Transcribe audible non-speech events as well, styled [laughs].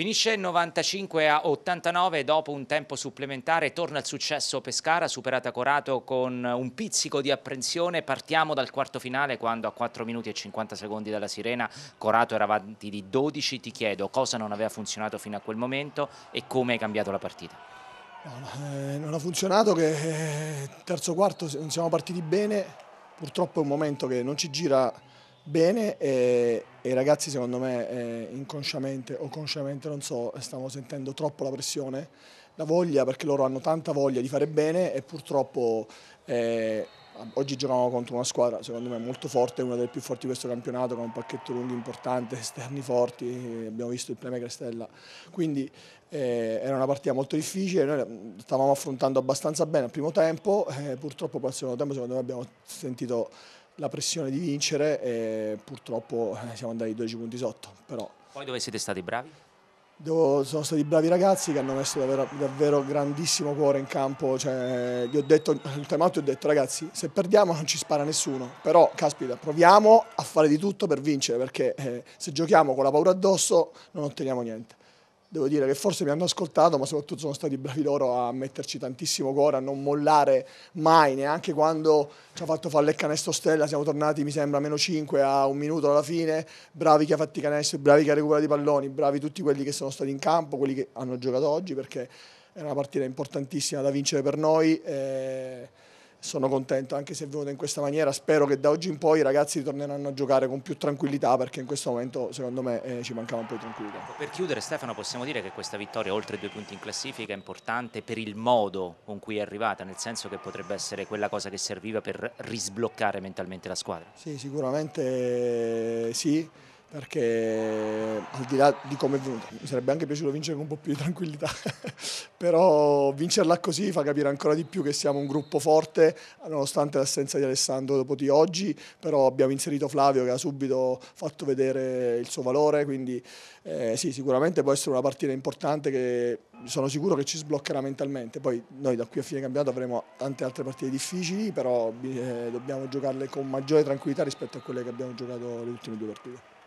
Finisce 95 a 89 dopo un tempo supplementare torna il successo Pescara, superata Corato con un pizzico di apprensione. Partiamo dal quarto finale quando a 4 minuti e 50 secondi dalla sirena Corato era avanti di 12. Ti chiedo cosa non aveva funzionato fino a quel momento e come hai cambiato la partita. No, eh, non ha funzionato che eh, terzo quarto non siamo partiti bene, purtroppo è un momento che non ci gira bene e, e, i ragazzi secondo me eh, inconsciamente o consciamente, non so, stanno sentendo troppo la pressione, la voglia perché loro hanno tanta voglia di fare bene e purtroppo eh, oggi giocavamo contro una squadra secondo me molto forte, una delle più forti di questo campionato con un pacchetto lungo importante, [laughs] esterni forti, abbiamo visto il Premio Stella, quindi eh, era una partita molto difficile, noi stavamo affrontando abbastanza bene al primo tempo, eh, purtroppo poi al secondo tempo secondo me abbiamo sentito la pressione di vincere e purtroppo eh, siamo andati 12 punti sotto. Però... Poi dove siete stati bravi? Devo, sono stati bravi ragazzi che hanno messo davvero, davvero grandissimo cuore in campo. Cioè, gli ho detto, il time out ho detto ragazzi se perdiamo non ci spara nessuno, però caspita proviamo a fare di tutto per vincere perché eh, se giochiamo con la paura addosso non otteniamo niente devo dire che forse mi hanno ascoltato, ma soprattutto sono stati bravi loro a metterci tantissimo cuore, a non mollare mai, neanche quando ci ha fatto fare il canestro stella, siamo tornati mi sembra a meno 5 a un minuto alla fine, bravi chi ha fatto i canestri, bravi chi ha recuperato i palloni, bravi tutti quelli che sono stati in campo, quelli che hanno giocato oggi, perché era una partita importantissima da vincere per noi. Eh sono contento anche se è venuto in questa maniera, spero che da oggi in poi i ragazzi torneranno a giocare con più tranquillità perché in questo momento secondo me eh, ci mancava un po' di tranquillità. Ecco, per chiudere Stefano possiamo dire che questa vittoria oltre due punti in classifica è importante per il modo con cui è arrivata, nel senso che potrebbe essere quella cosa che serviva per risbloccare mentalmente la squadra. Sì, sicuramente sì perché al di là di come è venuta, mi sarebbe anche piaciuto vincere con un po' più di tranquillità, [laughs] però vincerla così fa capire ancora di più che siamo un gruppo forte, nonostante l'assenza di Alessandro dopo di oggi, però abbiamo inserito Flavio che ha subito fatto vedere il suo valore, quindi eh, sì, sicuramente può essere una partita importante che sono sicuro che ci sbloccherà mentalmente, poi noi da qui a fine campionato avremo tante altre partite difficili, però eh, dobbiamo giocarle con maggiore tranquillità rispetto a quelle che abbiamo giocato le ultime due partite.